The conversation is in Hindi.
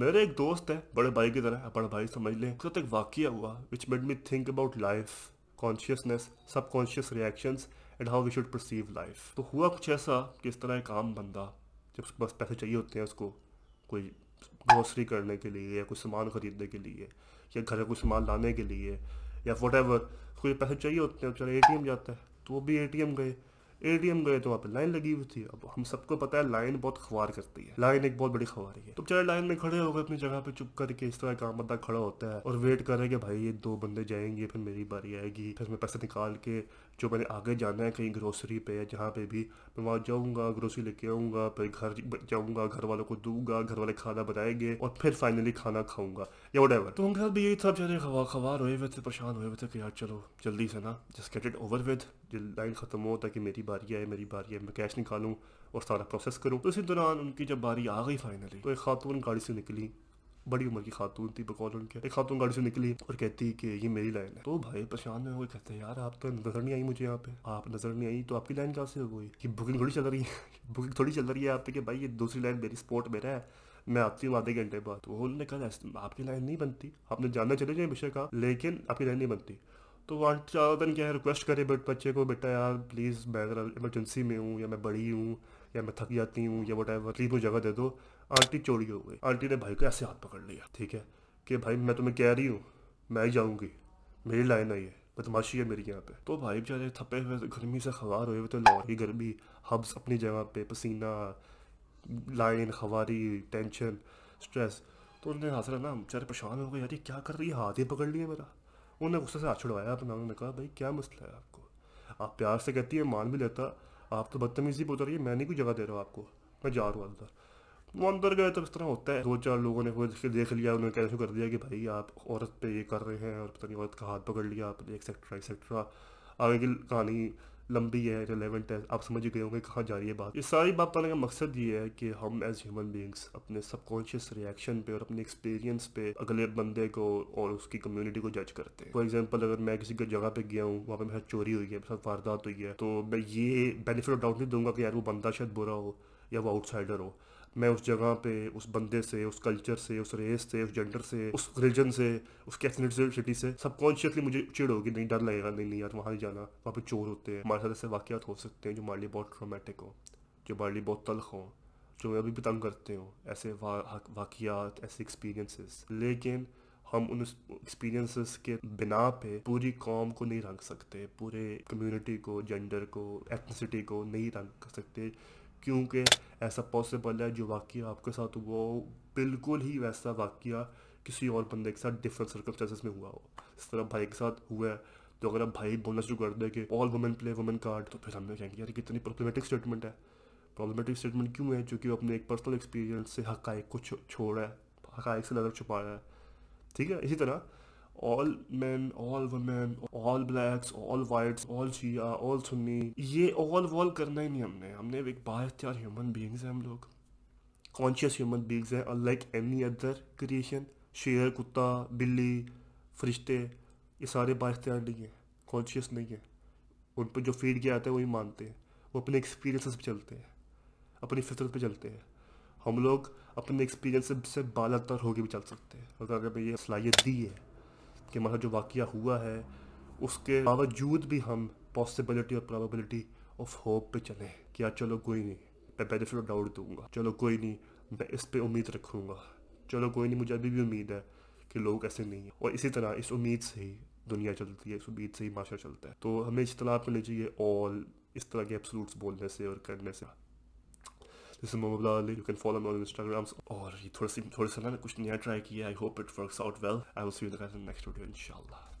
मेरे एक दोस्त है बड़े भाई की तरह बड़े भाई समझ लें उसके साथ एक वाक्य हुआ which made me think about life consciousness subconscious reactions and how we should perceive life तो हुआ कुछ ऐसा कि इस तरह एक आम बंदा जब उसके पास पैसे चाहिए होते हैं उसको कोई ग्रोसरी करने के लिए या कुछ सामान ख़रीदने के लिए या घर में कुछ सामान लाने के लिए या वट एवर उसको पैसे चाहिए होते हैं चलो ए जाता है तो वो भी ए गए एम गए तो वहाँ पे लाइन लगी हुई थी अब हम सबको पता है लाइन बहुत खबार करती है लाइन एक बहुत बड़ी खवारी है तो चाहे लाइन में खड़े हो गए अपनी जगह पे चुप करके इस तरह काम बंदा खड़ा होता है और वेट कर रहे कि भाई ये दो बंदे जाएंगे फिर मेरी बारी आएगी फिर मैं पैसे निकाल के जो मैंने आगे जाना है कहीं ग्रोसरी पे या जहाँ पे भी मैं वहाँ जाऊँगा ग्रोसरी लेके आऊँगा फिर घर जाऊँगा घर वालों को दूंगा घर वाले खाना बनाएंगे और फिर फाइनली खाना खाऊंगा या वटेवर तो उनके साथ भी यही था बेचारे हुए हुए थे परेशान हुए हुए थे कि यार चलो जल्दी से ना just get it over with line ख़त्म हो ताकि मेरी बारी आए मेरी बारी आए मैं कैश निकालूँ और सारा प्रोसेस करूँ तो इसी दौरान उनकी जब बारी आ गई फाइनली तो एक खातून गाड़ी से निकली बड़ी उम्र की खातून थी बकौल उनके एक खातून गाड़ी से निकली और कहती कि ये मेरी लाइन है तो भाई परेशान में हुए कहते हैं यार आप तो नज़र नहीं आई मुझे यहाँ पे आप नज़र नहीं आई तो आपकी लाइन कहाँ से हो गई कि बुकिंग थोड़ी चल रही है बुकिंग थोड़ी चल रही है आप कि भाई ये दूसरी लाइन मेरी स्पॉट मेरा है मैं आती हूँ आधे घंटे बाद तो उन्होंने कहा तो आपकी लाइन नहीं बनती आपने जानना चले जाए बेशक लेकिन आपकी लाइन नहीं बनती तो आंटी ज़्यादातर क्या है रिक्वेस्ट करे बट बच्चे को बेटा यार प्लीज़ मैं अगर इमरजेंसी में हूँ या मैं बड़ी हूँ या मैं थक जाती हूँ या वट एवर प्लीज़ मुझे जगह दे दो आंटी चोरी हो गई आंटी ने भाई को ऐसे हाथ पकड़ लिया ठीक है कि भाई मैं तुम्हें कह रही हूँ मैं ही जाऊँगी मेरी लाइन आई है बदमाशी है मेरी यहाँ पे तो भाई बेचारे थपे हुए गर्मी से खवार हुए तो लाहौरी गर्मी हब्स अपनी जगह पे पसीना लाइन खवारी टेंशन स्ट्रेस तो उन्होंने रहा ना बेचारे परेशान हो गए यार ये क्या कर रही है हाथ ही पकड़ लिया मेरा उन्हें गुस्से से हाथ छुड़वाया अपना तो उन्होंने कहा भाई क्या मसला है आपको आप प्यार से कहती है मान भी लेता आप तो बदतमीजी बोल रही है मैं नहीं कोई जगह दे रहा हूँ आपको मैं जा रहा हूँ अंदर वो अंदर गए तो इस तरह होता है दो चार लोगों ने फिर देख लिया उन्होंने कैंसिल कर दिया कि भाई आप औरत पे ये कर रहे हैं और पता नहीं औरत का हाथ पकड़ लिया आप एक्सेट्रा एक्सेट्रा आगे की कहानी लंबी है रिलेवेंट है आप समझ गए होंगे कहाँ जा रही है बात ये सारी बात बताने का मकसद ये है कि हम एज ह्यूमन बींग्स अपने सबकॉन्शियस रिएक्शन पे और अपने एक्सपीरियंस पे अगले बंदे को और उसकी कम्युनिटी को जज करते हैं फॉर एग्जाम्पल अगर मैं किसी जगह पे गया हूँ वहाँ पे मेरे साथ चोरी हुई है मेरे साथ वारदात हुई है तो मैं ये बेनिफिट ऑफ डाउट नहीं दूंगा कि यार वो बंदा शायद बुरा हो या वो आउटसाइडर हो मैं उस जगह पे उस बंदे से उस कल्चर से उस रेस से उस जेंडर से उस रिलीजन से उसके एथनिसिटी से सबकॉन्शियसली मुझे चिड़ होगी नहीं डर लगेगा नहीं नहीं यार वहाँ नहीं जाना वहाँ पे चोर होते हैं हमारे साथ ऐसे वाक़ हो सकते हैं जो हमारे लिए बहुत ट्रोमेटिक हो जो हमारे लिए बहुत तलख हों जो मैं अभी भी तंग करते हूँ ऐसे वाकियात वाक़ात ऐसे एक्सपीरियंसेस लेकिन हम उन एक्सपीरियंसेस के बिना पे पूरी कॉम को नहीं रंग सकते पूरे कम्युनिटी को जेंडर को एथनिसिटी को नहीं रंग सकते क्योंकि ऐसा पॉसिबल है जो वाक्य आपके साथ हुआ हो बिल्कुल ही वैसा वाक्य किसी और बंदे के साथ डिफरेंट सर्कमस्टेंसेस में हुआ हो जिस तरह भाई के साथ हुआ है तो अगर आप भाई बोलना शुरू कर दे कि all women play women card तो फिर हम लोग कहेंगे यार कितनी प्रॉब्लमेटिक स्टेटमेंट है प्रॉब्लमेटिक स्टेटमेंट क्यों है चूँकि वो अपने एक पर्सनल एक्सपीरियंस से हकाइक को छोड़ रहा है हकाइक से नज़र छुपा रहा है ठीक है इसी तरह all man all women all blacks all whites all Shia all Sunni ये ऑल वॉल करना ही नहीं हमने हमने एक बाख्तियार ह्यूमन बींग्स हैं हम लोग कॉन्शियस ह्यूमन बींग्स हैं लाइक एनी अदर क्रिएशन शेर कुत्ता बिल्ली फरिश्ते ये सारे बाख्तियार नहीं हैं कॉन्शियस नहीं है उन पर जो फीड किया आता है वही मानते हैं वो अपने एक्सपीरियंसेस पे चलते हैं अपनी फितरत पे चलते हैं हम लोग अपने एक्सपीरियंस से बालातर होके भी चल सकते हैं अगर हमें ये सलाहियत दी है कि हमारा जो वाक़ हुआ है उसके बावजूद भी हम पॉसिबिलिटी और प्रॉबिलिटी ऑफ होप पे चले यार चलो कोई नहीं मैं बेनिफिट ऑफ डाउट दूंगा चलो कोई नहीं मैं इस पर उम्मीद रखूँगा चलो कोई नहीं मुझे अभी भी उम्मीद है कि लोग ऐसे नहीं हैं और इसी तरह इस उम्मीद से ही दुनिया चलती है इस उम्मीद से ही माशा चलता है तो हमें इस तलाब करनी चाहिए ऑल इस तरह के एप्सलूट्स बोलने से और करने से this is Momo Ali. You can follow me on Instagrams or oh, you thought I'm trying to try it. I hope it works out well. I will see you guys in the next video, inshallah.